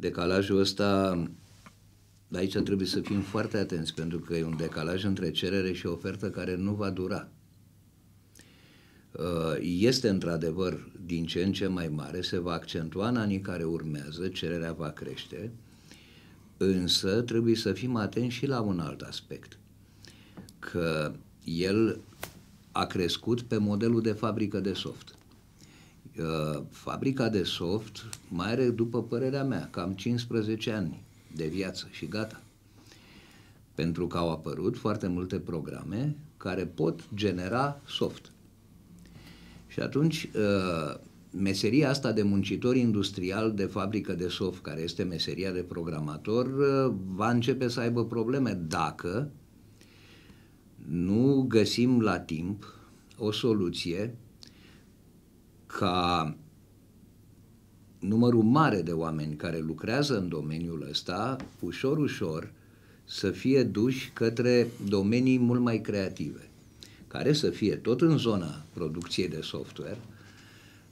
decalajul ăsta, aici trebuie să fim foarte atenți, pentru că e un decalaj între cerere și ofertă care nu va dura. Uh, este într-adevăr din ce în ce mai mare, se va accentua în anii care urmează, cererea va crește, însă trebuie să fim atenți și la un alt aspect, că el a crescut pe modelul de fabrică de soft fabrica de soft mai are, după părerea mea, cam 15 ani de viață și gata. Pentru că au apărut foarte multe programe care pot genera soft. Și atunci, ă, meseria asta de muncitor industrial de fabrică de soft, care este meseria de programator, ă, va începe să aibă probleme dacă nu găsim la timp o soluție ca numărul mare de oameni care lucrează în domeniul ăsta, ușor, ușor, să fie duși către domenii mult mai creative, care să fie tot în zona producției de software,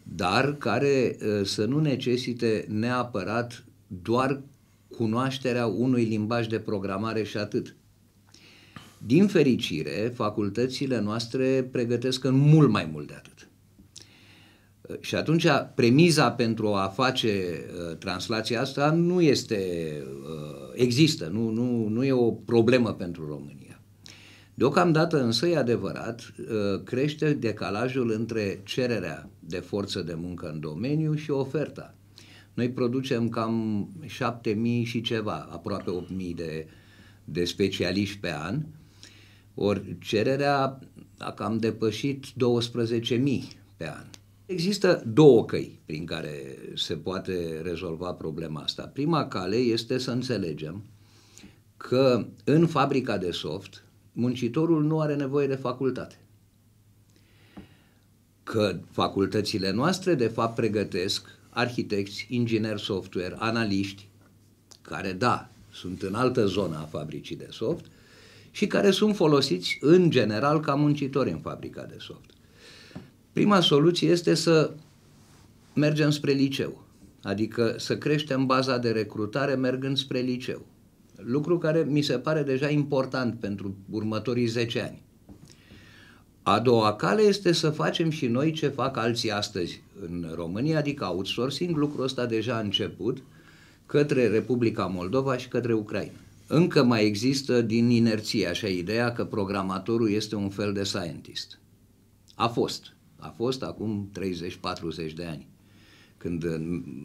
dar care ă, să nu necesite neapărat doar cunoașterea unui limbaj de programare și atât. Din fericire, facultățile noastre pregătesc în mult mai mult de atât. Și atunci premiza pentru a face uh, translația asta nu este, uh, există, nu, nu, nu e o problemă pentru România. Deocamdată însă e adevărat, uh, crește decalajul între cererea de forță de muncă în domeniu și oferta. Noi producem cam 7.000 și ceva, aproape 8.000 de, de specialiști pe an, ori cererea a cam depășit 12.000 pe an. Există două căi prin care se poate rezolva problema asta. Prima cale este să înțelegem că în fabrica de soft muncitorul nu are nevoie de facultate. Că facultățile noastre de fapt pregătesc arhitecți, ingineri software, analiști, care da, sunt în altă zonă a fabricii de soft și care sunt folosiți în general ca muncitori în fabrica de soft. Prima soluție este să mergem spre liceu, adică să creștem baza de recrutare mergând spre liceu. Lucru care mi se pare deja important pentru următorii 10 ani. A doua cale este să facem și noi ce fac alții astăzi în România, adică outsourcing, lucrul ăsta deja a început, către Republica Moldova și către Ucraina. Încă mai există din inerție așa ideea că programatorul este un fel de scientist. A fost. A fost acum 30-40 de ani, când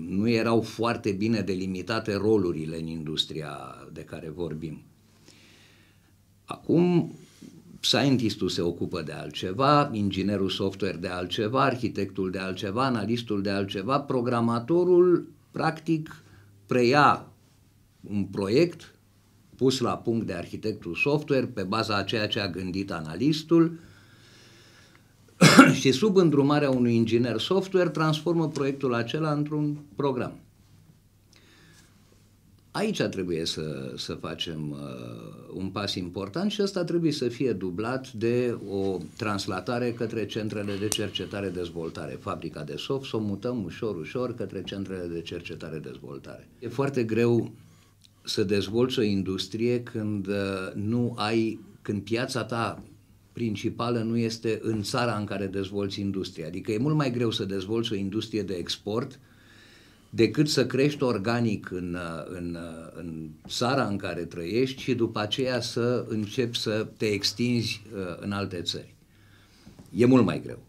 nu erau foarte bine delimitate rolurile în industria de care vorbim. Acum scientistul se ocupă de altceva, inginerul software de altceva, arhitectul de altceva, analistul de altceva, programatorul practic preia un proiect pus la punct de arhitectul software pe baza a ceea ce a gândit analistul și sub îndrumarea unui inginer software transformă proiectul acela într-un program. Aici trebuie să, să facem uh, un pas important și ăsta trebuie să fie dublat de o translatare către centrele de cercetare-dezvoltare. Fabrica de soft să o mutăm ușor, ușor către centrele de cercetare-dezvoltare. E foarte greu să dezvolți o industrie când uh, nu ai, când piața ta principală nu este în țara în care dezvolți industria. Adică e mult mai greu să dezvolți o industrie de export decât să crești organic în, uh, în, uh, în țara în care trăiești și după aceea să începi să te extinzi uh, în alte țări. E mult mai greu.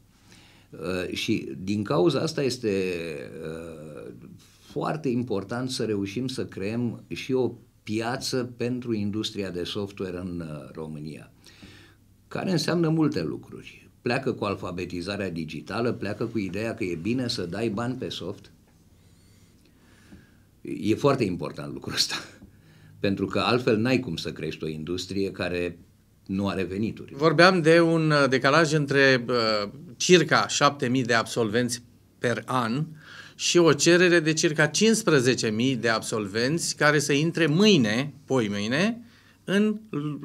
Și din cauza asta este foarte important să reușim să creăm și o piață pentru industria de software în România care înseamnă multe lucruri. Pleacă cu alfabetizarea digitală, pleacă cu ideea că e bine să dai bani pe soft. E foarte important lucrul ăsta, pentru că altfel n-ai cum să crești o industrie care nu are venituri. Vorbeam de un uh, decalaj între uh, circa 7.000 de absolvenți per an și o cerere de circa 15.000 de absolvenți care să intre mâine, poi mâine, în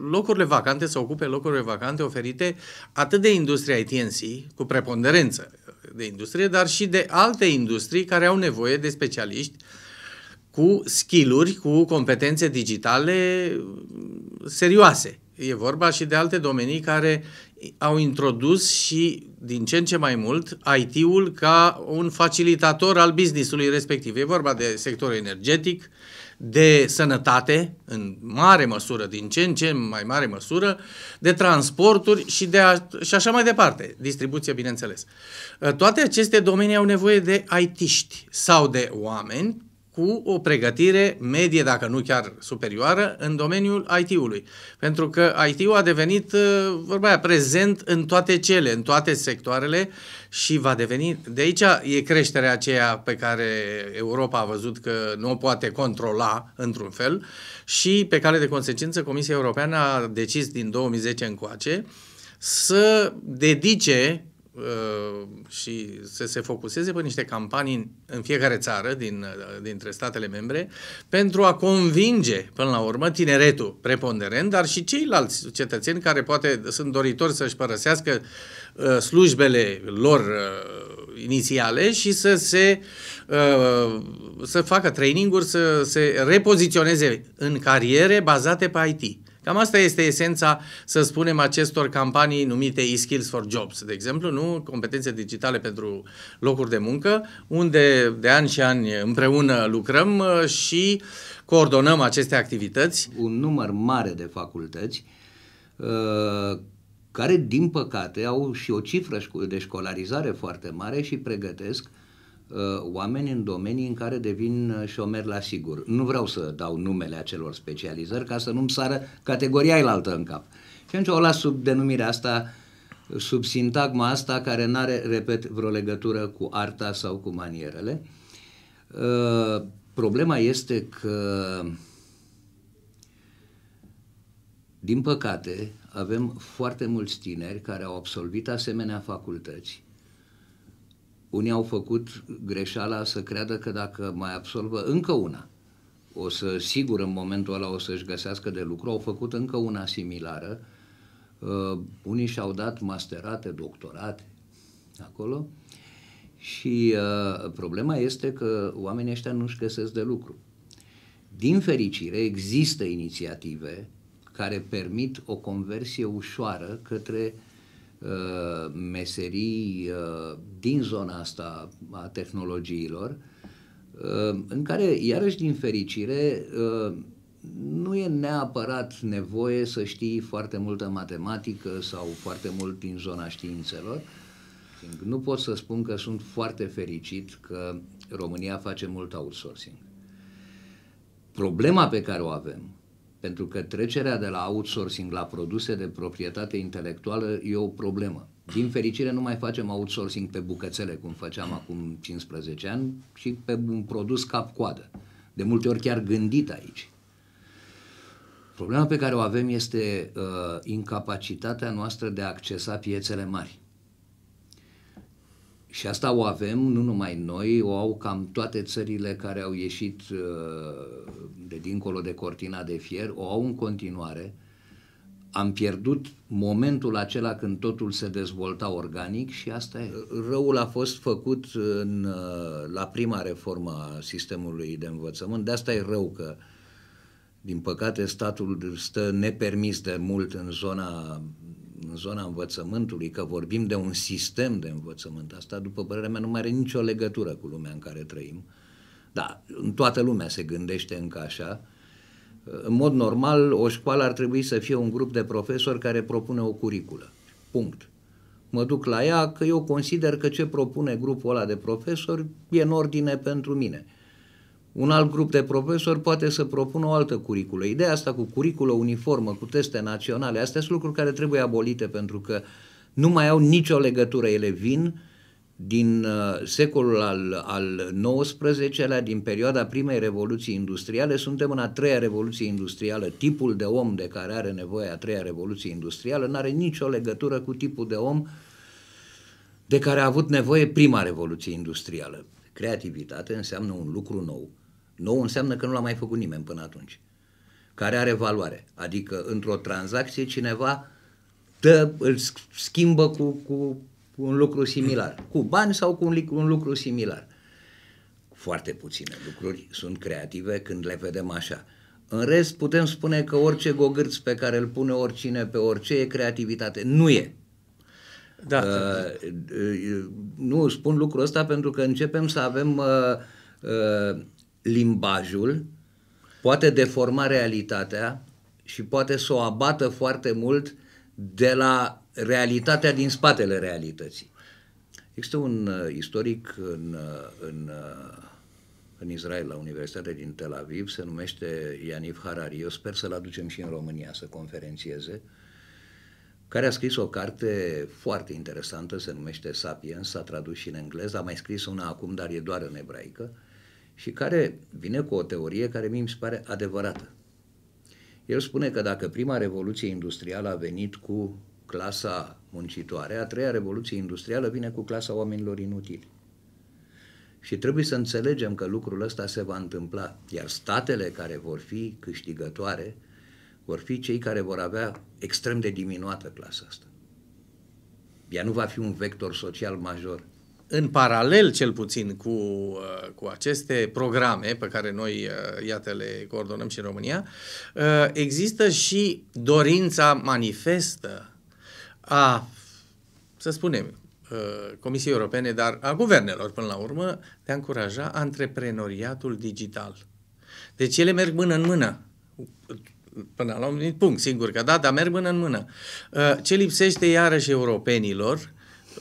locurile vacante, să ocupe locurile vacante oferite atât de industria ITNC, cu preponderență de industrie, dar și de alte industrii care au nevoie de specialiști cu skill-uri, cu competențe digitale mm, serioase. E vorba și de alte domenii care au introdus și din ce în ce mai mult IT-ul ca un facilitator al business-ului respectiv. E vorba de sectorul energetic, de sănătate, în mare măsură, din ce în ce mai mare măsură, de transporturi și, de a, și așa mai departe, distribuție, bineînțeles. Toate aceste domenii au nevoie de aitiști sau de oameni cu o pregătire medie, dacă nu chiar superioară, în domeniul IT-ului. Pentru că IT-ul a devenit, uh, vorba aia, prezent în toate cele, în toate sectoarele și va deveni... De aici e creșterea aceea pe care Europa a văzut că nu o poate controla, într-un fel, și pe care de consecință Comisia Europeană a decis din 2010 încoace să dedice Uh, și să se focuseze pe niște campanii în fiecare țară din, uh, dintre statele membre pentru a convinge, până la urmă, tineretul preponderent, dar și ceilalți cetățeni care poate sunt doritori să-și părăsească uh, slujbele lor inițiale și să se să facă training-uri, să se repoziționeze în cariere bazate pe IT. Cam asta este esența, să spunem, acestor campanii numite e-skills for jobs, de exemplu, nu? Competențe digitale pentru locuri de muncă, unde de ani și ani împreună lucrăm uh, și coordonăm aceste activități. Un număr mare de facultăți uh, care, din păcate, au și o cifră de școlarizare foarte mare și pregătesc Uh, oameni în domenii în care devin uh, șomeri la sigur. Nu vreau să dau numele acelor specializări ca să nu-mi sară categoria ailaltă în cap. Și atunci o las sub denumirea asta, sub sintagma asta care nu are, repet, vreo legătură cu arta sau cu manierele. Uh, problema este că din păcate, avem foarte mulți tineri care au absolvit asemenea facultăți unii au făcut greșeala să creadă că dacă mai absolvă încă una, o să, sigur, în momentul ăla o să-și găsească de lucru, au făcut încă una similară, uh, unii și-au dat masterate, doctorate acolo și uh, problema este că oamenii ăștia nu-și găsesc de lucru. Din fericire, există inițiative care permit o conversie ușoară către uh, Uh, meserii uh, din zona asta a tehnologiilor, uh, în care, iarăși din fericire, nu e neapărat nevoie să știi foarte multă matematică sau foarte mult din zona științelor. Nu pot să spun că sunt foarte fericit că România face mult outsourcing. Problema pe care o avem pentru că trecerea de la outsourcing la produse de proprietate intelectuală e o problemă. Din fericire nu mai facem outsourcing pe bucățele, cum făceam acum 15 ani, ci pe un produs cap-coadă. De multe ori chiar gândit aici. Problema pe care o avem este uh, incapacitatea noastră de a accesa piețele mari. Și asta o avem nu numai noi, o au cam toate țările care au ieșit uh, de dincolo de cortina de fier, o au în continuare. Am pierdut momentul acela când totul se dezvolta organic și asta e. Răul a fost făcut în, uh, la prima reformă a sistemului de învățământ, de asta e rău că din păcate statul stă nepermis de mult în zona în zona învățământului, că vorbim de un sistem de învățământ, asta, după părerea mea, nu mai are nicio legătură cu lumea în care trăim. Da, în toată lumea se gândește încă așa. În mod normal, o școală ar trebui să fie un grup de profesori care propune o curiculă. Punct. Mă duc la ea că eu consider că ce propune grupul ăla de profesori e în ordine pentru mine. Un alt grup de profesori poate să propună o altă curiculă. Ideea asta cu curiculă uniformă, cu teste naționale, astea sunt lucruri care trebuie abolite pentru că nu mai au nicio legătură. Ele vin din uh, secolul al, al XIX-lea, din perioada primei revoluții industriale, suntem în a treia revoluție industrială. Tipul de om de care are nevoie a treia revoluție industrială nu are nicio legătură cu tipul de om de care a avut nevoie prima revoluție industrială. Creativitate înseamnă un lucru nou Nou înseamnă că nu l-a mai făcut nimeni până atunci. Care are valoare. Adică, într-o tranzacție, cineva dă, îl schimbă cu, cu un lucru similar. Mm. Cu bani sau cu un, un lucru similar. Foarte puține lucruri sunt creative când le vedem așa. În rest, putem spune că orice gogârț pe care îl pune oricine pe orice e creativitate. Nu e. Da. Uh, uh nu, spun lucrul ăsta pentru că începem să avem uh, uh, limbajul, poate deforma realitatea și poate să o abată foarte mult de la realitatea din spatele realității. Există un uh, istoric în, uh, în, uh, în Israel, la Universitatea din Tel Aviv, se numește Ianif Harari, eu sper să-l aducem și în România să conferențieze, care a scris o carte foarte interesantă, se numește Sapiens, s-a tradus și în engleză, a mai scris una acum, dar e doar în ebraică, uh, și care vine cu o teorie care mie mi se pare adevărată. El spune că dacă prima revoluție industrială a venit cu clasa muncitoare, a treia revoluție industrială vine cu clasa oamenilor inutili. Și trebuie să înțelegem că lucrul ăsta se va întâmpla, iar statele care vor fi câștigătoare vor fi cei care vor avea extrem de diminuată clasa asta. Ea nu va fi un vector social major în paralel cel puțin cu, uh, cu aceste programe pe care noi, uh, iată, le coordonăm și în România, uh, există și dorința manifestă a, să spunem, Comisiei Europene, dar a guvernelor până la urmă, de a încuraja antreprenoriatul digital. Deci ele merg mână în mână până la un punct, sigur că da, dar merg mână în mână. Ce lipsește iarăși europenilor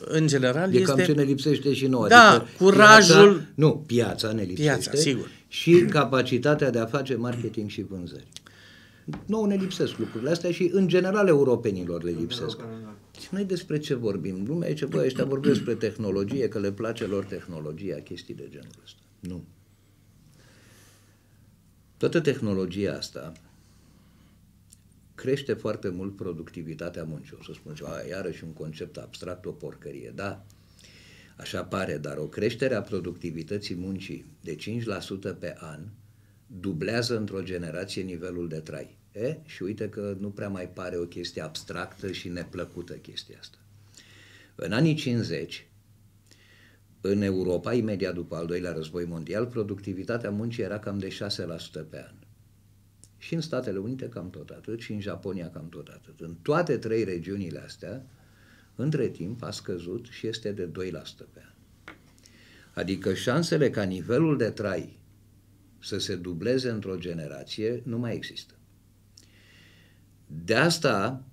în general, de este... cam ce ne lipsește și nouă. Da, adică curajul... Piața, nu, piața ne lipsește. Piața, sigur. Și capacitatea de a face marketing și vânzări. Nu ne lipsesc lucrurile astea și, în general, europenilor le lipsesc. Și noi despre ce vorbim? Lumea aici, băi, ăștia vorbesc despre tehnologie, că le place lor tehnologia, chestii de genul ăsta. Nu. Toată tehnologia asta crește foarte mult productivitatea muncii. O să spun ceva, iarăși un concept abstract, o porcărie. Da, așa pare, dar o creștere a productivității muncii de 5% pe an dublează într-o generație nivelul de trai. E? Și uite că nu prea mai pare o chestie abstractă și neplăcută chestia asta. În anii 50, în Europa, imediat după al doilea război mondial, productivitatea muncii era cam de 6% pe an și în Statele Unite cam tot atât și în Japonia cam tot atât. În toate trei regiunile astea, între timp a scăzut și este de 2% pe an. Adică șansele ca nivelul de trai să se dubleze într-o generație nu mai există. De asta,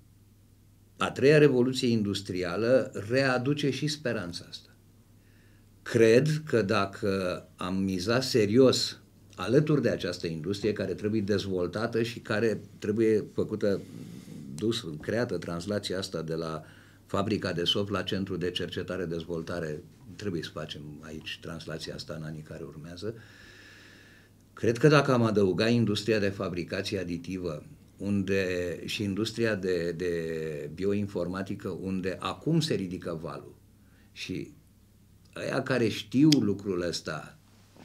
a treia revoluție industrială readuce și speranța asta. Cred că dacă am mizat serios alături de această industrie care trebuie dezvoltată și care trebuie făcută, dus, creată translația asta de la fabrica de soft la centru de cercetare-dezvoltare. Trebuie să facem aici translația asta în anii care urmează. Cred că dacă am adăugat industria de fabricație aditivă unde și industria de, de bioinformatică, unde acum se ridică valul și aia care știu lucrul ăsta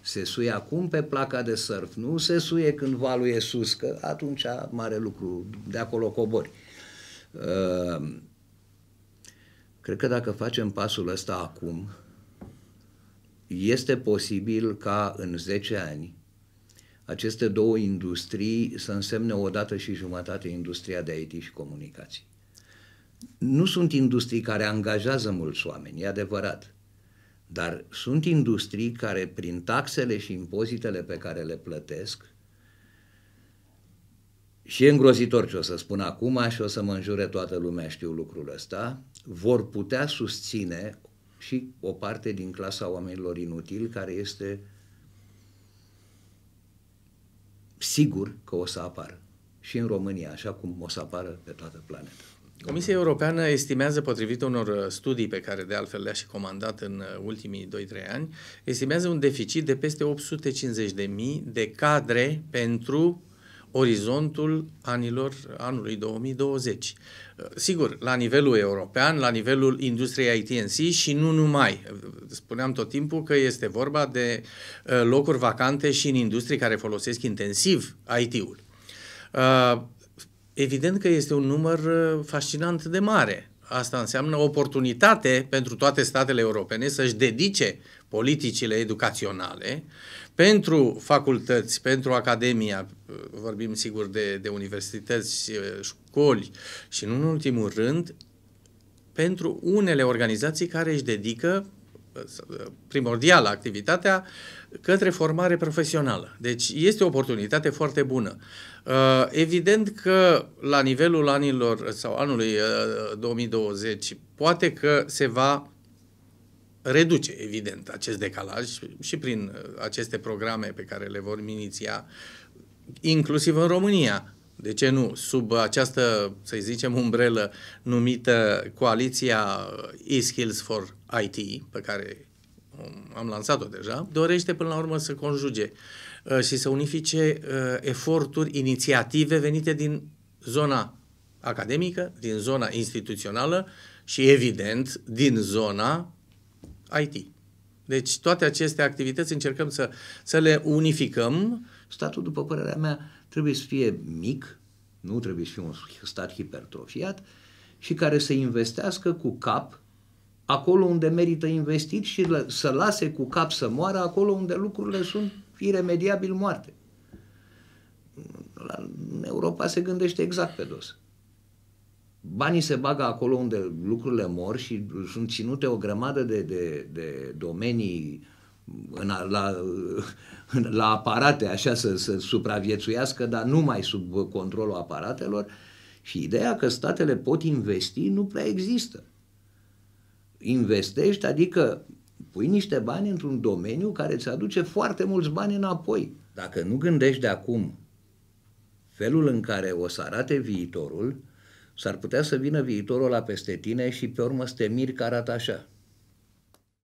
se suie acum pe placa de surf, nu se suie când valul e sus, că atunci mare lucru, de acolo cobori. Ehm, cred că dacă facem pasul ăsta acum, este posibil ca în 10 ani aceste două industrii să însemne o dată și jumătate industria de IT și comunicații. Nu sunt industrii care angajează mulți oameni, e adevărat, dar sunt industrii care, prin taxele și impozitele pe care le plătesc, și e îngrozitor ce o să spun acum și o să mă înjure toată lumea, știu lucrul ăsta, vor putea susține și o parte din clasa oamenilor inutili care este sigur că o să apară și în România, așa cum o să apară pe toată planeta. Comisia Europeană estimează, potrivit unor uh, studii pe care de altfel le-a și comandat în uh, ultimii 2-3 ani, estimează un deficit de peste 850.000 de cadre pentru orizontul anilor anului 2020. Uh, sigur, la nivelul european, la nivelul industriei ITNC și nu numai. Spuneam tot timpul că este vorba de locuri vacante și în industrii care folosesc intensiv IT-ul evident că este un număr uh, fascinant de mare. Asta înseamnă oportunitate pentru toate statele europene să-și dedice politicile educaționale pentru facultăți, pentru academia, uh, vorbim sigur de, de universități, uh, școli și nu în ultimul rând pentru unele organizații care își dedică primordială activitatea către formare profesională. Deci este o oportunitate foarte bună. Uh, evident că la nivelul anilor sau anului 2020 uh, poate că se va reduce, evident, acest decalaj și prin uh, aceste programe pe care le vor iniția, inclusiv în România. De ce nu? Sub această, să zicem, umbrelă numită Coaliția e-Skills for IT, pe care um, am lansat-o deja, dorește până la urmă să conjuge uh, și să unifice uh, eforturi, inițiative venite din zona academică, din zona instituțională și, evident, din zona IT. Deci toate aceste activități încercăm să, să le unificăm. Statul, după părerea mea, trebuie să fie mic, nu trebuie să fie un stat hipertrofiat și care să investească cu cap acolo unde merită investit și să lase cu cap să moară acolo unde lucrurile sunt iremediabil moarte. În Europa se gândește exact pe dos. Banii se bagă acolo unde lucrurile mor și sunt ținute o grămadă de, de, de domenii în, la, la aparate, așa, să, să supraviețuiască, dar numai sub controlul aparatelor. Și ideea că statele pot investi nu prea există investești, adică pui niște bani într-un domeniu care îți aduce foarte mulți bani înapoi. Dacă nu gândești de acum felul în care o să arate viitorul, s-ar putea să vină viitorul la peste tine și pe urmă să te miri că arată așa.